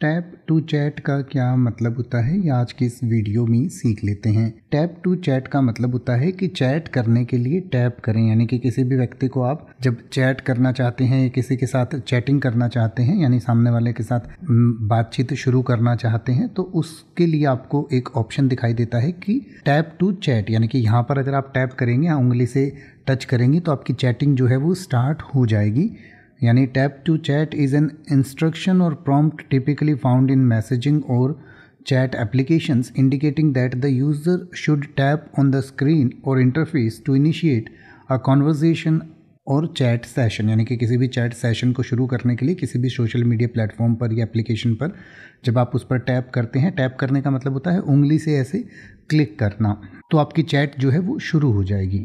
tap to chat का क्या मतलब होता है ये आज की इस वीडियो में सीख लेते हैं टैप टू चैट का मतलब होता है कि चैट करने के लिए टैप करें यानी कि किसी भी व्यक्ति को आप जब चैट करना चाहते हैं या किसी के साथ चैटिंग करना चाहते हैं यानी सामने वाले के साथ बातचीत शुरू करना चाहते हैं तो उसके लिए आपको एक ऑप्शन दिखाई देता है कि टैप टू चैट यानी कि यहाँ पर अगर आप टैप करेंगे उंगली से टच करेंगे तो आपकी चैटिंग जो है वो स्टार्ट हो जाएगी यानी tap to chat is an instruction or prompt typically found in messaging or chat application indicating that the user should tap on the screen or interface to initiate a conversation or chat session यानी कि किसी भी chat session को शुरू करने के लिए किसी भी सोशल मीडिया प्लेटफॉर्म पर या एप्लीकेशन पर जब आप उस पर टैप करते हैं टैप करने का मतलब होता है उंगली से ऐसे क्लिक करना तो आपकी चैट जो है वो शुरू हो जाएगी